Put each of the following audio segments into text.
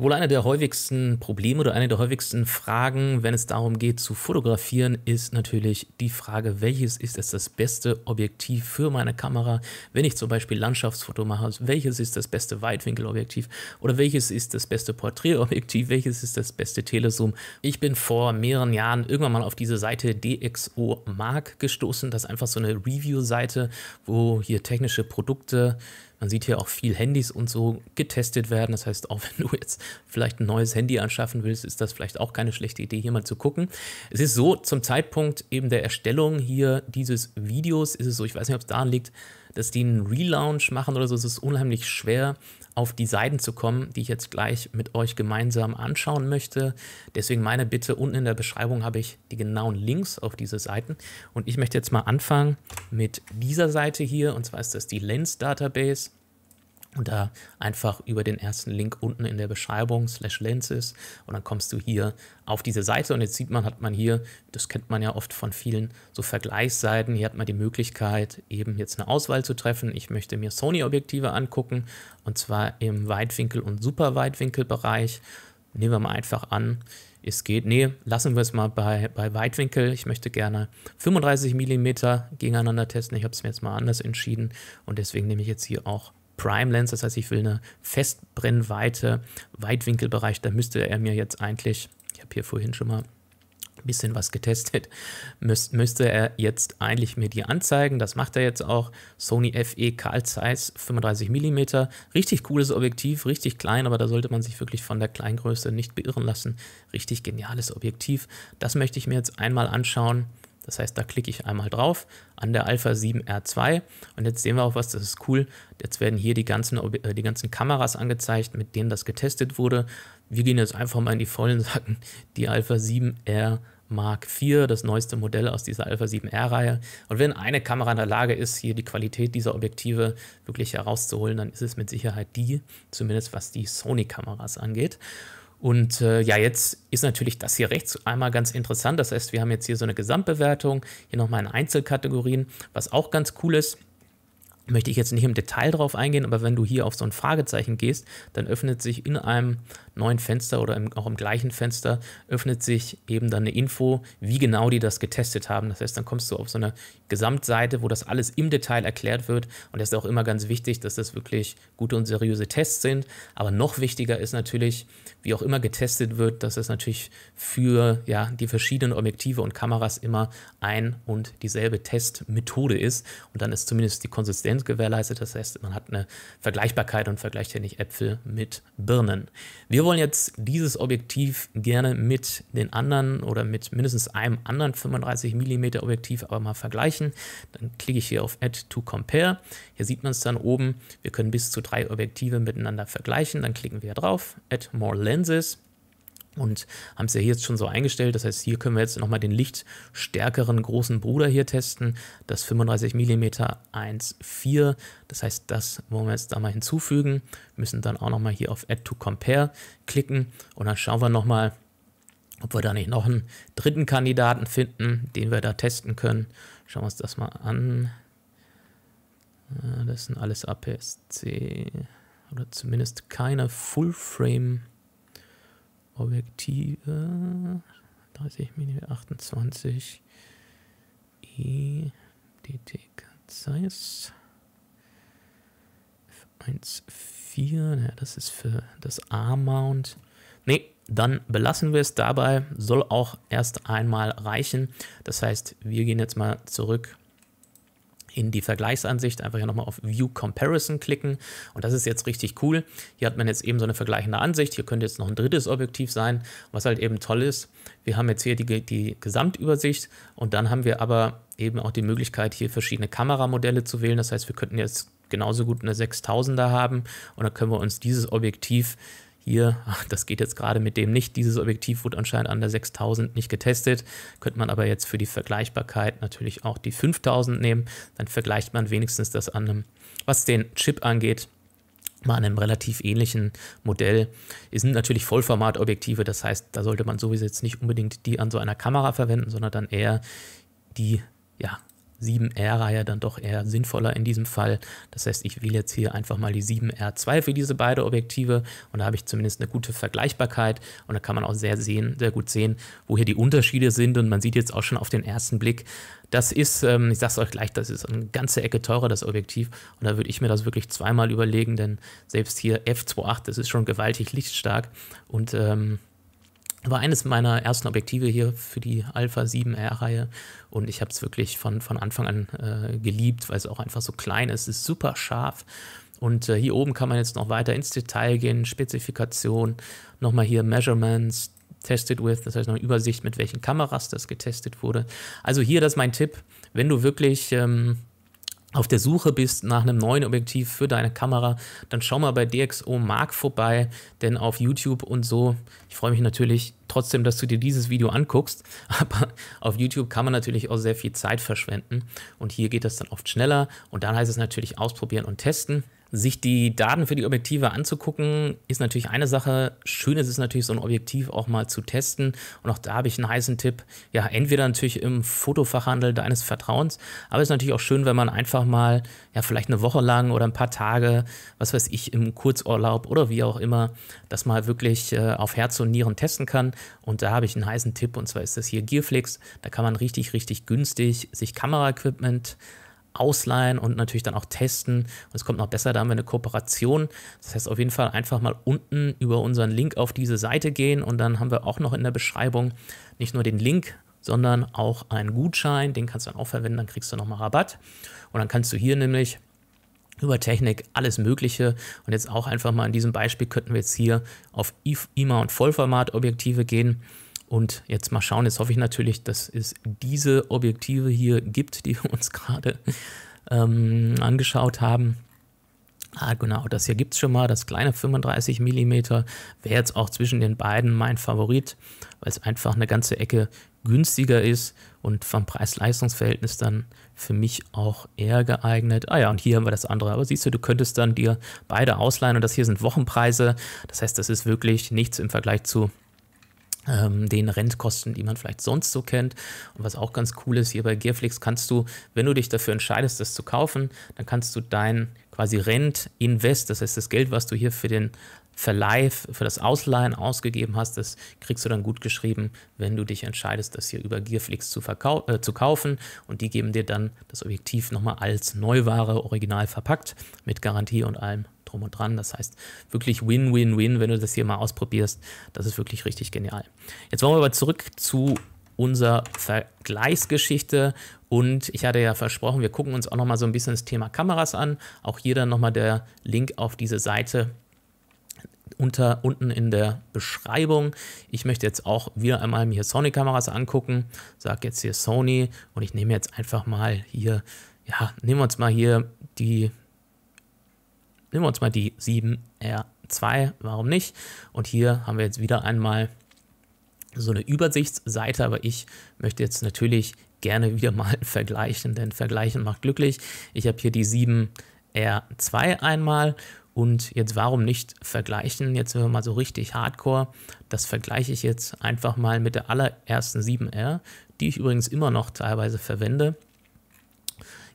Wohl einer der häufigsten Probleme oder eine der häufigsten Fragen, wenn es darum geht zu fotografieren, ist natürlich die Frage, welches ist jetzt das beste Objektiv für meine Kamera, wenn ich zum Beispiel Landschaftsfoto mache, also welches ist das beste Weitwinkelobjektiv oder welches ist das beste Porträtobjektiv, welches ist das beste Telezoom. Ich bin vor mehreren Jahren irgendwann mal auf diese Seite DxO Mark gestoßen, das ist einfach so eine Review-Seite, wo hier technische Produkte man sieht hier auch viel Handys und so getestet werden. Das heißt, auch wenn du jetzt vielleicht ein neues Handy anschaffen willst, ist das vielleicht auch keine schlechte Idee, hier mal zu gucken. Es ist so, zum Zeitpunkt eben der Erstellung hier dieses Videos ist es so, ich weiß nicht, ob es daran liegt, dass die einen Relaunch machen oder so. Es ist unheimlich schwer, auf die Seiten zu kommen, die ich jetzt gleich mit euch gemeinsam anschauen möchte. Deswegen meine Bitte, unten in der Beschreibung habe ich die genauen Links auf diese Seiten. Und ich möchte jetzt mal anfangen mit dieser Seite hier, und zwar ist das die Lens Database. Und da einfach über den ersten Link unten in der Beschreibung, slash lenses, und dann kommst du hier auf diese Seite. Und jetzt sieht man, hat man hier, das kennt man ja oft von vielen so Vergleichsseiten, hier hat man die Möglichkeit, eben jetzt eine Auswahl zu treffen. Ich möchte mir Sony-Objektive angucken, und zwar im Weitwinkel- und Superweitwinkelbereich. Nehmen wir mal einfach an, es geht. Nee, lassen wir es mal bei, bei Weitwinkel. Ich möchte gerne 35 mm gegeneinander testen. Ich habe es mir jetzt mal anders entschieden und deswegen nehme ich jetzt hier auch Prime Lens, das heißt, ich will eine Festbrennweite, Weitwinkelbereich, da müsste er mir jetzt eigentlich, ich habe hier vorhin schon mal ein bisschen was getestet, müß, müsste er jetzt eigentlich mir die anzeigen, das macht er jetzt auch, Sony FE Carl Zeiss 35 mm, richtig cooles Objektiv, richtig klein, aber da sollte man sich wirklich von der Kleingröße nicht beirren lassen, richtig geniales Objektiv, das möchte ich mir jetzt einmal anschauen, das heißt, da klicke ich einmal drauf an der Alpha 7R2 und jetzt sehen wir auch was, das ist cool. Jetzt werden hier die ganzen, äh, die ganzen Kameras angezeigt, mit denen das getestet wurde. Wir gehen jetzt einfach mal in die vollen Sacken. Die Alpha 7R Mark IV, das neueste Modell aus dieser Alpha 7R-Reihe. Und wenn eine Kamera in der Lage ist, hier die Qualität dieser Objektive wirklich herauszuholen, dann ist es mit Sicherheit die, zumindest was die Sony-Kameras angeht. Und äh, ja, jetzt ist natürlich das hier rechts einmal ganz interessant. Das heißt, wir haben jetzt hier so eine Gesamtbewertung, hier nochmal in Einzelkategorien, was auch ganz cool ist möchte ich jetzt nicht im Detail drauf eingehen, aber wenn du hier auf so ein Fragezeichen gehst, dann öffnet sich in einem neuen Fenster oder im, auch im gleichen Fenster, öffnet sich eben dann eine Info, wie genau die das getestet haben. Das heißt, dann kommst du auf so eine Gesamtseite, wo das alles im Detail erklärt wird. Und das ist auch immer ganz wichtig, dass das wirklich gute und seriöse Tests sind. Aber noch wichtiger ist natürlich, wie auch immer getestet wird, dass es natürlich für ja, die verschiedenen Objektive und Kameras immer ein und dieselbe Testmethode ist. Und dann ist zumindest die Konsistenz Transparenz gewährleistet. Das heißt, man hat eine Vergleichbarkeit und vergleicht ja nicht Äpfel mit Birnen. Wir wollen jetzt dieses Objektiv gerne mit den anderen oder mit mindestens einem anderen 35 mm Objektiv aber mal vergleichen. Dann klicke ich hier auf Add to Compare. Hier sieht man es dann oben. Wir können bis zu drei Objektive miteinander vergleichen. Dann klicken wir drauf, Add More Lenses und haben es ja hier jetzt schon so eingestellt. Das heißt, hier können wir jetzt nochmal den lichtstärkeren großen Bruder hier testen, das 35 mm 1.4. Das heißt, das wollen wir jetzt da mal hinzufügen, müssen dann auch nochmal hier auf Add to Compare klicken und dann schauen wir nochmal, ob wir da nicht noch einen dritten Kandidaten finden, den wir da testen können. Schauen wir uns das mal an. Äh, das sind alles APS-C oder zumindest keine Full-Frame-Kandidaten. Objektive 30 mm 28 E DTK Zeiss 14 naja, das ist für das A-Mount. Ne, dann belassen wir es dabei, soll auch erst einmal reichen. Das heißt, wir gehen jetzt mal zurück in die Vergleichsansicht einfach hier nochmal auf View Comparison klicken und das ist jetzt richtig cool. Hier hat man jetzt eben so eine vergleichende Ansicht, hier könnte jetzt noch ein drittes Objektiv sein, was halt eben toll ist. Wir haben jetzt hier die, die Gesamtübersicht und dann haben wir aber eben auch die Möglichkeit hier verschiedene Kameramodelle zu wählen, das heißt wir könnten jetzt genauso gut eine 6000er haben und dann können wir uns dieses Objektiv hier, das geht jetzt gerade mit dem nicht. Dieses Objektiv wurde anscheinend an der 6000 nicht getestet. Könnte man aber jetzt für die Vergleichbarkeit natürlich auch die 5000 nehmen. Dann vergleicht man wenigstens das an einem, was den Chip angeht, mal an einem relativ ähnlichen Modell. Es sind natürlich Vollformatobjektive, das heißt, da sollte man sowieso jetzt nicht unbedingt die an so einer Kamera verwenden, sondern dann eher die ja, 7R-Reihe dann doch eher sinnvoller in diesem Fall. Das heißt, ich wähle jetzt hier einfach mal die 7R2 für diese beiden Objektive und da habe ich zumindest eine gute Vergleichbarkeit und da kann man auch sehr, sehen, sehr gut sehen, wo hier die Unterschiede sind und man sieht jetzt auch schon auf den ersten Blick, das ist, ähm, ich sage es euch gleich, das ist eine ganze Ecke teurer, das Objektiv und da würde ich mir das wirklich zweimal überlegen, denn selbst hier f2.8, das ist schon gewaltig lichtstark und ähm, war eines meiner ersten Objektive hier für die Alpha 7R-Reihe und ich habe es wirklich von, von Anfang an äh, geliebt, weil es auch einfach so klein ist, ist super scharf. Und äh, hier oben kann man jetzt noch weiter ins Detail gehen, Spezifikation, nochmal hier Measurements, Tested With, das heißt noch Übersicht, mit welchen Kameras das getestet wurde. Also hier, das ist mein Tipp, wenn du wirklich... Ähm, auf der Suche bist nach einem neuen Objektiv für deine Kamera, dann schau mal bei DxO Mark vorbei, denn auf YouTube und so, ich freue mich natürlich trotzdem, dass du dir dieses Video anguckst, aber auf YouTube kann man natürlich auch sehr viel Zeit verschwenden und hier geht das dann oft schneller und dann heißt es natürlich ausprobieren und testen. Sich die Daten für die Objektive anzugucken, ist natürlich eine Sache. Schön ist es natürlich, so ein Objektiv auch mal zu testen. Und auch da habe ich einen heißen Tipp. Ja, entweder natürlich im Fotofachhandel deines Vertrauens, aber es ist natürlich auch schön, wenn man einfach mal, ja, vielleicht eine Woche lang oder ein paar Tage, was weiß ich, im Kurzurlaub oder wie auch immer, das mal wirklich äh, auf Herz und Nieren testen kann. Und da habe ich einen heißen Tipp und zwar ist das hier Gearflix. Da kann man richtig, richtig günstig sich Kameraequipment ausleihen und natürlich dann auch testen. Und es kommt noch besser, da haben wir eine Kooperation. Das heißt, auf jeden Fall einfach mal unten über unseren Link auf diese Seite gehen und dann haben wir auch noch in der Beschreibung nicht nur den Link, sondern auch einen Gutschein. Den kannst du dann auch verwenden, dann kriegst du nochmal Rabatt. Und dann kannst du hier nämlich über Technik, alles Mögliche. Und jetzt auch einfach mal in diesem Beispiel könnten wir jetzt hier auf IMA und Vollformat Objektive gehen. Und jetzt mal schauen, jetzt hoffe ich natürlich, dass es diese Objektive hier gibt, die wir uns gerade ähm, angeschaut haben. Ah, genau, das hier gibt es schon mal, das kleine 35 mm wäre jetzt auch zwischen den beiden mein Favorit, weil es einfach eine ganze Ecke günstiger ist und vom Preis-Leistungs-Verhältnis dann für mich auch eher geeignet. Ah ja, und hier haben wir das andere. Aber siehst du, du könntest dann dir beide ausleihen und das hier sind Wochenpreise. Das heißt, das ist wirklich nichts im Vergleich zu ähm, den Rentkosten, die man vielleicht sonst so kennt. Und was auch ganz cool ist, hier bei Gearflix kannst du, wenn du dich dafür entscheidest, das zu kaufen, dann kannst du dein quasi Rent-Invest, das heißt das Geld, was du hier für den Verleih, für das Ausleihen ausgegeben hast, das kriegst du dann gut geschrieben, wenn du dich entscheidest, das hier über Gearflix zu, äh, zu kaufen. Und die geben dir dann das Objektiv nochmal als Neuware, original verpackt, mit Garantie und allem drum und dran. Das heißt, wirklich Win-Win-Win, wenn du das hier mal ausprobierst. Das ist wirklich richtig genial. Jetzt wollen wir aber zurück zu unserer Vergleichsgeschichte und ich hatte ja versprochen, wir gucken uns auch nochmal so ein bisschen das Thema Kameras an. Auch hier dann nochmal der Link auf diese Seite unter, unten in der Beschreibung. Ich möchte jetzt auch wieder einmal mir Sony-Kameras angucken. Sag jetzt hier Sony und ich nehme jetzt einfach mal hier, ja, nehmen wir uns mal hier die nehmen wir uns mal die 7R2, warum nicht? Und hier haben wir jetzt wieder einmal so eine Übersichtsseite, aber ich möchte jetzt natürlich gerne wieder mal vergleichen, denn vergleichen macht glücklich. Ich habe hier die 7R2 einmal und jetzt warum nicht vergleichen? Jetzt sind wir mal so richtig hardcore. Das vergleiche ich jetzt einfach mal mit der allerersten 7R, die ich übrigens immer noch teilweise verwende.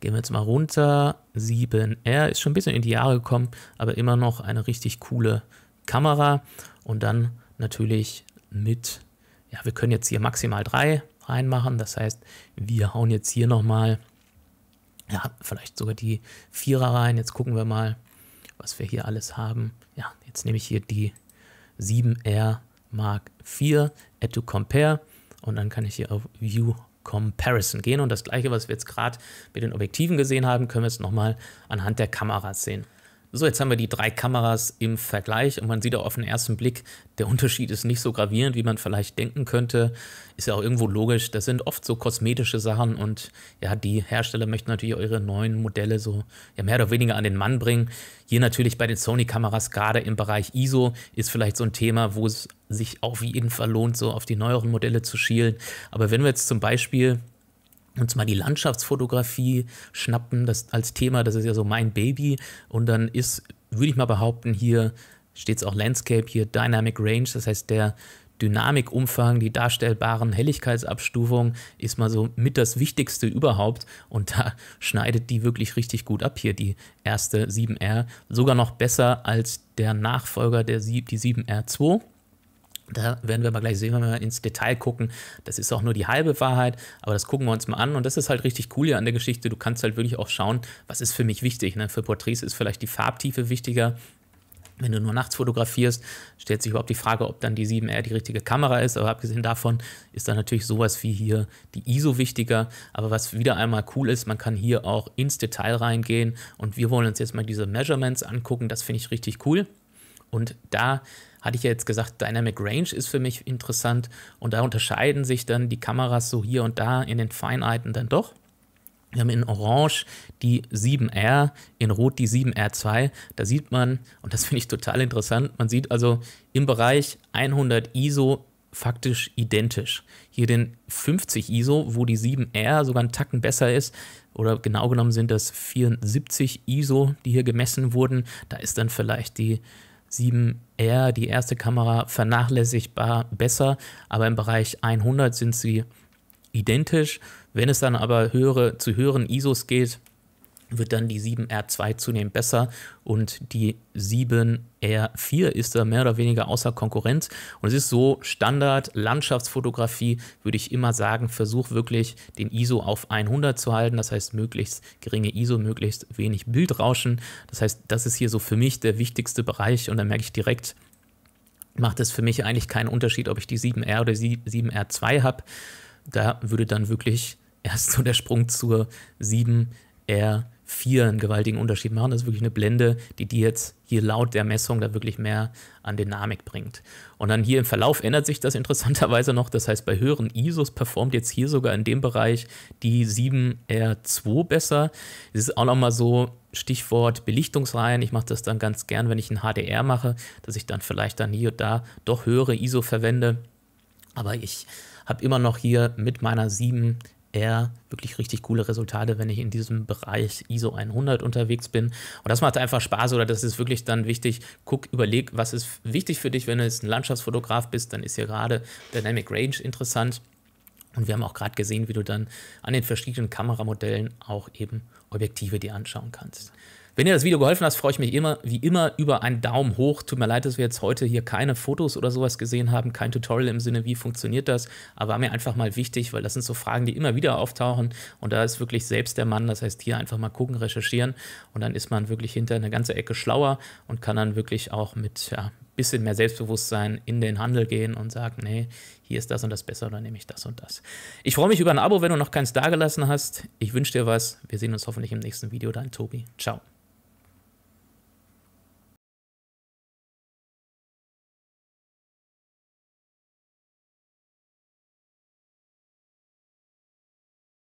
Gehen wir jetzt mal runter. 7R ist schon ein bisschen in die Jahre gekommen, aber immer noch eine richtig coole Kamera. Und dann natürlich mit, ja, wir können jetzt hier maximal 3 reinmachen. Das heißt, wir hauen jetzt hier nochmal, ja, vielleicht sogar die 4er rein. Jetzt gucken wir mal, was wir hier alles haben. Ja, jetzt nehme ich hier die 7R Mark IV, Add to Compare. Und dann kann ich hier auf View Comparison gehen. Und das gleiche, was wir jetzt gerade mit den Objektiven gesehen haben, können wir jetzt nochmal anhand der Kameras sehen. So, jetzt haben wir die drei Kameras im Vergleich und man sieht auch auf den ersten Blick, der Unterschied ist nicht so gravierend, wie man vielleicht denken könnte. Ist ja auch irgendwo logisch. Das sind oft so kosmetische Sachen und ja, die Hersteller möchten natürlich ihre neuen Modelle so ja, mehr oder weniger an den Mann bringen. Hier natürlich bei den Sony-Kameras, gerade im Bereich ISO, ist vielleicht so ein Thema, wo es sich auf jeden Fall lohnt, so auf die neueren Modelle zu schielen. Aber wenn wir jetzt zum Beispiel uns mal die Landschaftsfotografie schnappen, das als Thema, das ist ja so mein Baby. Und dann ist, würde ich mal behaupten, hier steht es auch Landscape, hier Dynamic Range, das heißt der Dynamikumfang, die darstellbaren Helligkeitsabstufungen ist mal so mit das Wichtigste überhaupt und da schneidet die wirklich richtig gut ab hier, die erste 7R, sogar noch besser als der Nachfolger der die 7R2. Da werden wir mal gleich sehen, wenn wir ins Detail gucken. Das ist auch nur die halbe Wahrheit, aber das gucken wir uns mal an. Und das ist halt richtig cool hier an der Geschichte. Du kannst halt wirklich auch schauen, was ist für mich wichtig. Ne? Für Porträts ist vielleicht die Farbtiefe wichtiger. Wenn du nur nachts fotografierst, stellt sich überhaupt die Frage, ob dann die 7R die richtige Kamera ist. Aber abgesehen davon ist dann natürlich sowas wie hier die ISO wichtiger. Aber was wieder einmal cool ist, man kann hier auch ins Detail reingehen. Und wir wollen uns jetzt mal diese Measurements angucken. Das finde ich richtig cool. Und da hatte ich ja jetzt gesagt, Dynamic Range ist für mich interessant und da unterscheiden sich dann die Kameras so hier und da in den Feinheiten dann doch. Wir haben in Orange die 7R, in Rot die 7R2. Da sieht man, und das finde ich total interessant, man sieht also im Bereich 100 ISO faktisch identisch. Hier den 50 ISO, wo die 7R sogar einen Tacken besser ist, oder genau genommen sind das 74 ISO, die hier gemessen wurden. Da ist dann vielleicht die 7R, die erste Kamera, vernachlässigbar besser, aber im Bereich 100 sind sie identisch. Wenn es dann aber höhere, zu höheren ISOs geht, wird dann die 7R2 zunehmend besser und die 7R4 ist da mehr oder weniger außer Konkurrenz. Und es ist so Standard Landschaftsfotografie, würde ich immer sagen, versuch wirklich den ISO auf 100 zu halten, das heißt möglichst geringe ISO, möglichst wenig Bildrauschen. Das heißt, das ist hier so für mich der wichtigste Bereich und da merke ich direkt, macht es für mich eigentlich keinen Unterschied, ob ich die 7R oder die 7R2 habe. Da würde dann wirklich erst so der Sprung zur 7R4 4 einen gewaltigen Unterschied machen. Das ist wirklich eine Blende, die die jetzt hier laut der Messung da wirklich mehr an Dynamik bringt. Und dann hier im Verlauf ändert sich das interessanterweise noch. Das heißt, bei höheren ISOs performt jetzt hier sogar in dem Bereich die 7R2 besser. Das ist auch nochmal so Stichwort Belichtungsreihen. Ich mache das dann ganz gern, wenn ich ein HDR mache, dass ich dann vielleicht dann hier und da doch höhere ISO verwende. Aber ich habe immer noch hier mit meiner 7 r 2 eher wirklich richtig coole Resultate, wenn ich in diesem Bereich ISO 100 unterwegs bin. Und das macht einfach Spaß oder das ist wirklich dann wichtig. Guck, überleg, was ist wichtig für dich, wenn du jetzt ein Landschaftsfotograf bist, dann ist hier gerade Dynamic Range interessant. Und wir haben auch gerade gesehen, wie du dann an den verschiedenen Kameramodellen auch eben Objektive dir anschauen kannst. Wenn dir das Video geholfen hat, freue ich mich immer, wie immer, über einen Daumen hoch. Tut mir leid, dass wir jetzt heute hier keine Fotos oder sowas gesehen haben, kein Tutorial im Sinne, wie funktioniert das, aber war mir einfach mal wichtig, weil das sind so Fragen, die immer wieder auftauchen und da ist wirklich selbst der Mann, das heißt hier einfach mal gucken, recherchieren und dann ist man wirklich hinter eine ganze Ecke schlauer und kann dann wirklich auch mit ja, bisschen mehr Selbstbewusstsein in den Handel gehen und sagen, nee, hier ist das und das besser, dann nehme ich das und das. Ich freue mich über ein Abo, wenn du noch keins dagelassen hast. Ich wünsche dir was. Wir sehen uns hoffentlich im nächsten Video. Dein Tobi. Ciao.